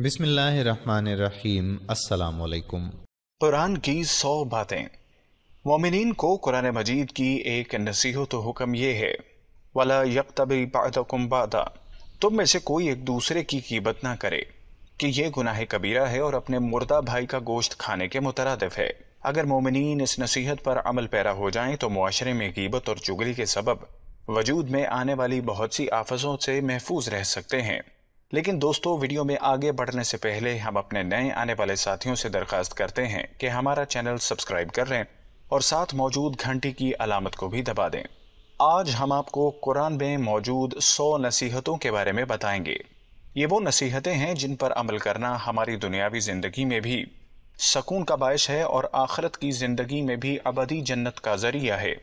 अस्सलाम वालेकुम कुरान की सौ बातें मोमिन को कुरान मजीद की एक नसीहत हुक्म यह है वाला यकतबी बादकुम बादा तुम में से कोई एक दूसरे की कीबत ना करे कि यह गुनाह कबीरा है और अपने मुर्दा भाई का गोश्त खाने के मुतरदफ है अगर मोमिन इस नसीहत पर अमल पैरा हो जाएं तो मुआशरे में कीबत और चुगली के सबब वजूद में आने वाली बहुत सी आफतों से महफूज रह सकते हैं लेकिन दोस्तों वीडियो में आगे बढ़ने से पहले हम अपने नए आने वाले साथियों से दरखास्त करते हैं कि हमारा चैनल सब्सक्राइब कर लें और साथ मौजूद घंटी की अलामत को भी दबा दें आज हम आपको कुरान में मौजूद सौ नसीहतों के बारे में बताएंगे ये वो नसीहतें हैं जिन पर अमल करना हमारी दुनियावी ज़िंदगी में भी सकून का बायस है और आखरत की ज़िंदगी में भी अबदी जन्नत का ज़रिया है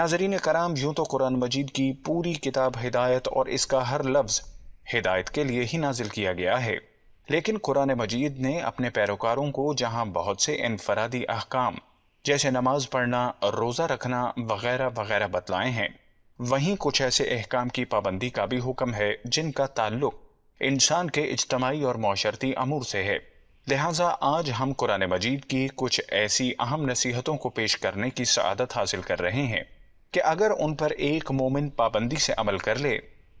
नाजरीन कराम यूं तो कुरान मजीद की पूरी किताब हिदायत और इसका हर लफ्ज़ हिदायत के लिए ही नाजिल किया गया है लेकिन कुरान मजीद ने अपने पैरोकारों को जहाँ बहुत से इनफरादी अहकाम जैसे नमाज पढ़ना रोज़ा रखना वगैरह वगैरह बतलाए हैं वहीं कुछ ऐसे अहकाम की पाबंदी का भी हुक्म है जिनका ताल्लुक इंसान के इजतमाही और माशरती अमूर से है लिहाजा आज हम कुरान मजीद की कुछ ऐसी अहम नसीहतों को पेश करने की सदत हासिल कर रहे हैं कि अगर उन पर एक मोमिन पाबंदी से अमल कर ले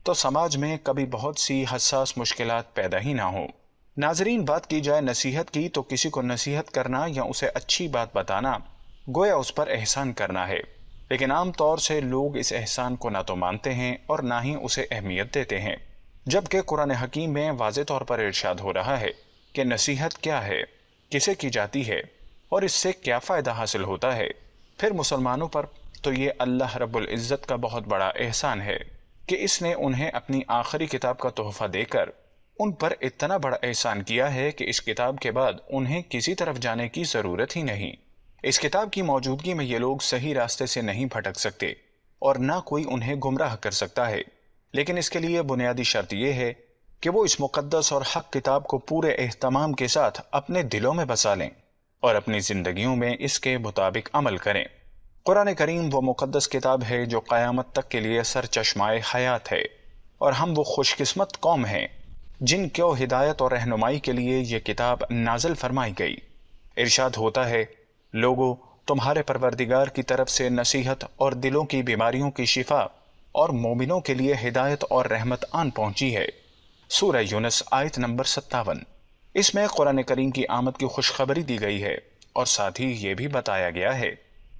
तो समाज में कभी बहुत सी हसास मुश्किल पैदा ही ना हो नाजरीन बात की जाए नसीहत की तो किसी को नसीहत करना या उसे अच्छी बात बताना गोया उस पर एहसान करना है लेकिन आम तौर से लोग इस एहसान को ना तो मानते हैं और ना ही उसे अहमियत देते हैं जबकि कुरान हकीम में वाज तौर पर इर्शाद हो रहा है कि नसीहत क्या है किसे की जाती है और इससे क्या फ़ायदा हासिल होता है फिर मुसलमानों पर तो ये अल्लाह रब्ज़त का बहुत बड़ा एहसान है कि इसने उन्हें अपनी आखिरी किताब का तोहफा देकर उन पर इतना बड़ा एहसान किया है कि इस किताब के बाद उन्हें किसी तरफ जाने की ज़रूरत ही नहीं इस किताब की मौजूदगी में ये लोग सही रास्ते से नहीं भटक सकते और ना कोई उन्हें गुमराह कर सकता है लेकिन इसके लिए बुनियादी शर्त यह है कि वो इस मुकद्दस और हक किताब को पूरे अहतमाम के साथ अपने दिलों में बसा लें और अपनी जिंदगियों में इसके मुताबिक अमल करें कुरान करीम वो मुक़दस किताब है जो क़यामत तक के लिए सर चश्माए हयात है और हम वो खुशकस्मत कौम हैं जिन क्यों हिदायत और रहनुमाई के लिए ये किताब नाजल फरमाई गई इर्शाद होता है लोगों तुम्हारे परवरदिगार की तरफ से नसीहत और दिलों की बीमारियों की शिफा और मोमिनों के लिए हिदायत और रहमत आन पहुंची है सूर्य यूनस आयत नंबर सत्तावन इसमें कुरान करीम की आमद की खुशखबरी दी गई है और साथ ही ये भी बताया गया है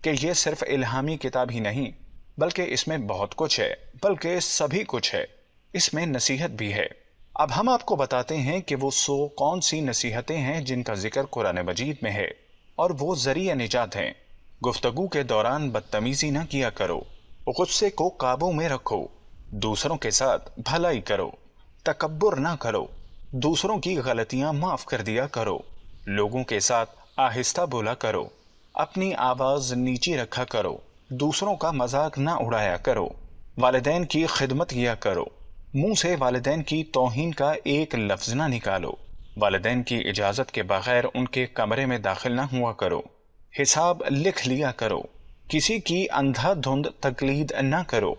कि यह सिर्फ इल्हामी किताब ही नहीं बल्कि इसमें बहुत कुछ है बल्कि सभी कुछ है इसमें नसीहत भी है अब हम आपको बताते हैं कि वो सो कौन सी नसीहतें हैं जिनका जिक्र कुरान मजीद में है और वो जरिए निजात हैं गुफ्तगु के दौरान बदतमीजी ना किया करो गुस्से को काबू में रखो दूसरों के साथ भलाई करो तकबर ना करो दूसरों की गलतियां माफ कर दिया करो लोगों के साथ आहिस्ता बोला करो अपनी आवाज़ नीचे रखा करो दूसरों का मजाक ना उड़ाया करो वालदेन की खिदमत किया करो मुंह से वालदेन की तोहन का एक लफ्ज़ ना निकालो वालदेन की इजाज़त के बगैर उनके कमरे में दाखिल ना हुआ करो हिसाब लिख लिया करो किसी की अंधा धुंध तकलीद ना करो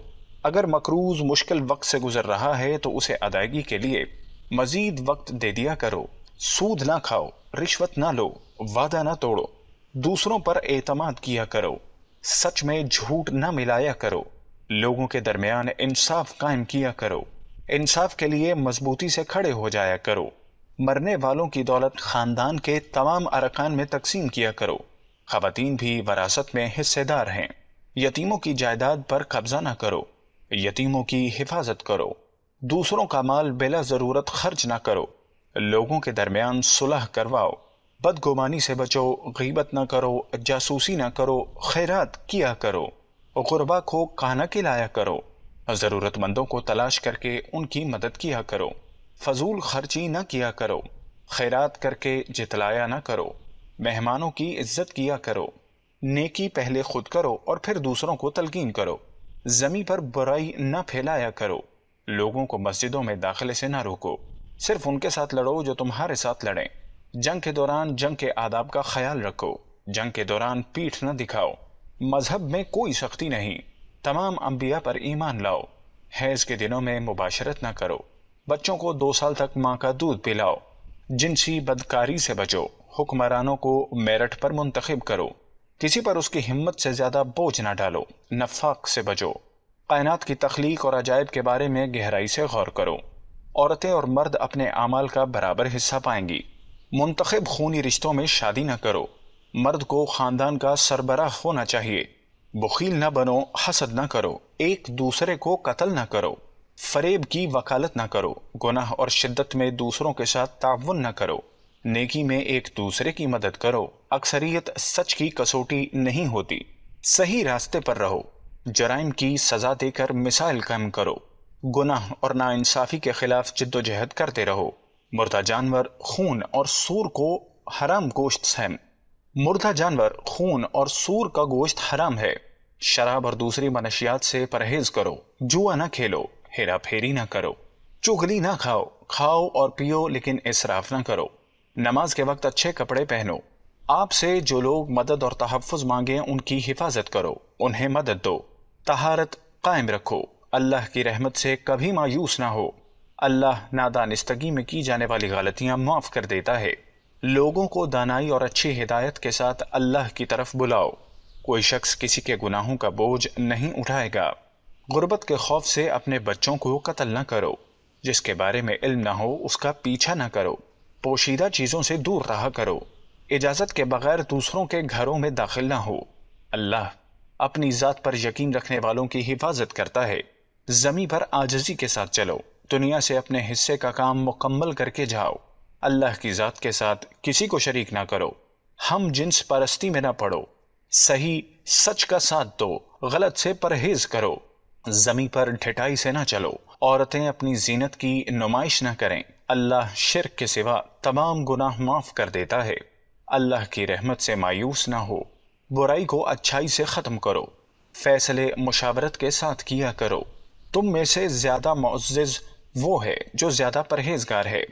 अगर मकरूज मुश्किल वक्त से गुजर रहा है तो उसे अदायगी के लिए मज़ीद वक्त दे दिया करो सूद ना खाओ रिश्वत ना लो वादा ना तोड़ो दूसरों पर एतमाद किया करो सच में झूठ न मिलाया करो लोगों के दरमियान इंसाफ कायम किया करो इंसाफ के लिए मजबूती से खड़े हो जाया करो मरने वालों की दौलत खानदान के तमाम अरकान में तकसीम किया करो खातन भी वरासत में हिस्सेदार हैं यतीमों की जायदाद पर कब्जा ना करो यतीमों की हिफाजत करो दूसरों का माल बिला ज़रूरत खर्च ना करो लोगों के दरमियान सुलह करवाओ बदगुमानी से बचो गीबत ना करो जासूसी ना करो खैरात किया करो गुरबा को खाना खिलाया करो ज़रूरतमंदों को तलाश करके उनकी मदद किया करो फजूल खर्ची ना किया करो खैरात करके जितलाया ना करो मेहमानों की इज्जत किया करो नेकी पहले खुद करो और फिर दूसरों को तलकीन करो जमी पर बुराई ना फैलाया करो लोगों को मस्जिदों में दाखिले से ना रोको सिर्फ उनके साथ लड़ो जो तुम्हारे साथ लड़ें जंग के दौरान जंग के आदाब का ख्याल रखो जंग के दौरान पीठ न दिखाओ मजहब में कोई सख्ती नहीं तमाम अम्बिया पर ईमान लाओ हैज़ के दिनों में मुबाशरत ना करो बच्चों को दो साल तक माँ का दूध पिलाओ जिनसी बदकारी से बचो हुक्मरानों को मेरठ पर मुंतखब करो किसी पर उसकी हिम्मत से ज़्यादा बोझ ना डालो नफाक से बचो कायनात की तख्लीक और अजायब के बारे में गहराई से गौर करो औरतें और मर्द अपने अमाल का बराबर हिस्सा पाएंगी मुंतखब खूनी रिश्तों में शादी न करो मर्द को खानदान का सरबराह होना चाहिए बखील न बनो हसद न करो एक दूसरे को कत्ल न करो फरेब की वकालत न करो गुनाह और शिद्दत में दूसरों के साथ ताउन न करो नेकी में एक दूसरे की मदद करो अक्सरियत सच की कसौटी नहीं होती सही रास्ते पर रहो जराइम की सज़ा देकर मिसाइल कम करो गुनाह और नाइंसाफ़ी के ख़िलाफ़ जिद्दोजहद करते रहो मुर्दा जानवर खून और सूर को हराम गोश्त है मुर्दा जानवर खून और सूर का गोश्त हराम है शराब और दूसरी मनशियात से परहेज करो जुआ ना खेलो हेरा फेरी ना करो चुगली ना खाओ खाओ और पियो लेकिन इसराफ ना करो नमाज के वक्त अच्छे कपड़े पहनो आपसे जो लोग मदद और तहफ़ मांगे उनकी हिफाजत करो उन्हें मदद दो तहारत कायम रखो अल्लाह की रहमत से कभी मायूस ना हो अल्लाह नादानस्तगी में की जाने वाली गलतियाँ माफ़ कर देता है लोगों को दानाई और अच्छी हिदायत के साथ अल्लाह की तरफ बुलाओ कोई शख्स किसी के गुनाहों का बोझ नहीं उठाएगा गुर्बत के खौफ से अपने बच्चों को कत्ल न करो जिसके बारे में इल्म ना हो उसका पीछा न करो पोशीदा चीज़ों से दूर रहा करो इजाज़त के बगैर दूसरों के घरों में दाखिल ना हो अल्लाह अपनी ज़ात पर यकीन रखने वालों की हिफाजत करता है ज़मी पर आजजी के साथ चलो दुनिया से अपने हिस्से का काम मुकम्मल करके जाओ अल्लाह की ज़ात के साथ किसी को शरीक ना करो हम जिन्स परस्ती में ना पड़ो सही सच का साथ दो गलत से परहेज करो जमी पर ढिटाई से ना चलो औरतें अपनी जीनत की नुमाइश ना करें अल्लाह शिरक के सिवा तमाम गुनाह माफ कर देता है अल्लाह की रहमत से मायूस ना हो बुराई को अच्छाई से ख़त्म करो फैसले मुशावरत के साथ किया करो तुम में से ज़्यादा मोजिज वो है जो ज़्यादा परहेजगार है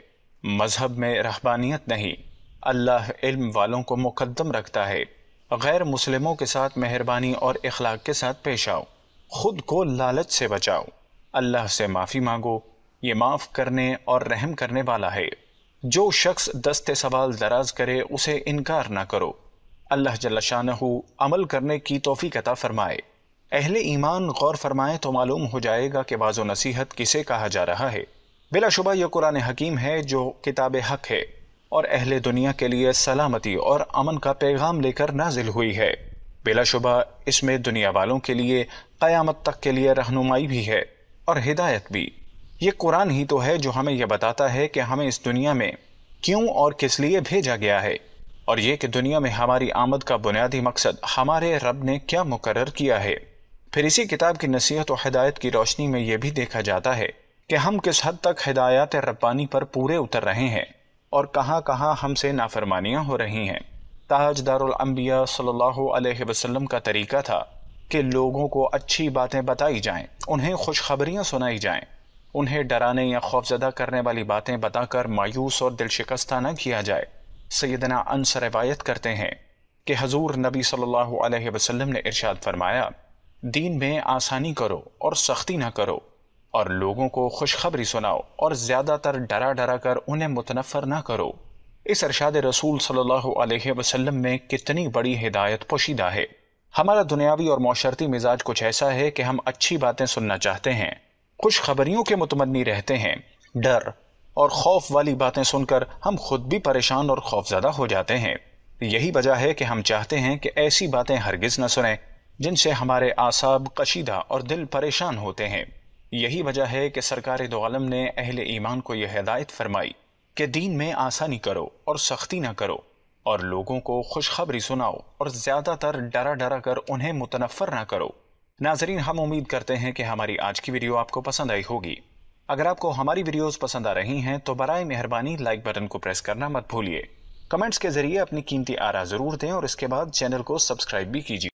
मज़हब में रहबानियत नहीं अल्लाह इल्म वालों को मुकदम रखता है गैर मुसलमों के साथ मेहरबानी और अखलाक के साथ पेश आओ खुद को लालच से बचाओ अल्लाह से माफ़ी मांगो ये माफ़ करने और रहम करने वाला है जो शख्स दस्ते सवाल दराज करे उसे इनकार ना करो अल्लाह जल्लाशानहू अमल करने की तोफ़ी कता फरमाए अहले ईमान गौर फरमाएं तो मालूम हो जाएगा कि बाज़ो नसीहत किसे कहा जा रहा है बिलाशुबा यह कुरान हकीम है जो किताब हक है और अहले दुनिया के लिए सलामती और अमन का पैगाम लेकर नाजिल हुई है बिलाशुबा इसमें दुनिया वालों के लिए क्यामत तक के लिए रहनुमाई भी है और हिदायत भी ये कुरान ही तो है जो हमें यह बताता है कि हमें इस दुनिया में क्यों और किस लिए भेजा गया है और ये कि दुनिया में हमारी आमद का बुनियादी मकसद हमारे रब ने क्या मुकर किया है फिर इसी किताब की नसीहत और हिदायत की रोशनी में यह भी देखा जाता है कि हम किस हद तक हिदायत रब्बानी पर पूरे उतर रहे हैं और कहाँ कहाँ हमसे नाफरमानियाँ हो रही हैं ताज सल्लल्लाहु अलैहि वसल्लम का तरीका था कि लोगों को अच्छी बातें बताई जाएं, उन्हें खुशखबरियाँ सुनाई जाएं, उन्हें डराने या खौफजदा करने वाली बातें बताकर मायूस और दिल शिकस्ता न किया जाए सैदना अनस रवायत करते हैं कि हजूर नबी सल्लल्लाहु अलैहि वसल्लम ने इरशाद फरमाया दीन में आसानी करो और सख्ती ना करो और लोगों को खुशखबरी सुनाओ और ज़्यादातर डरा डरा कर उन्हें मुतनफ़र ना करो इस अरशाद रसूल सल्लल्लाहु अलैहि वसल्लम में कितनी बड़ी हिदायत पोशीदा है हमारा दुनियावी और माशरती मिजाज कुछ ऐसा है कि हम अच्छी बातें सुनना चाहते हैं खुशखबरियों के मुतमनी रहते हैं डर और खौफ वाली बातें सुनकर हम खुद भी परेशान और खौफजदा हो जाते हैं यही वजह है कि हम चाहते हैं कि ऐसी बातें हरगिज़ न सुने जिनसे हमारे आसाब कशीदा और दिल परेशान होते हैं यही वजह है कि सरकार आलम ने अहल ईमान को यह हदायत फरमाई कि दीन में आसानी करो और सख्ती ना करो और लोगों को खुशखबरी सुनाओ और ज़्यादातर डरा डरा कर उन्हें मुतनफ़र ना करो नाजरीन हम उम्मीद करते हैं कि हमारी आज की वीडियो आपको पसंद आई होगी अगर आपको हमारी वीडियोस पसंद आ रही हैं तो बरए मेहरबानी लाइक बटन को प्रेस करना मत भूलिए कमेंट्स के जरिए अपनी कीमती आरा ज़रूर दें और इसके बाद चैनल को सब्सक्राइब भी कीजिए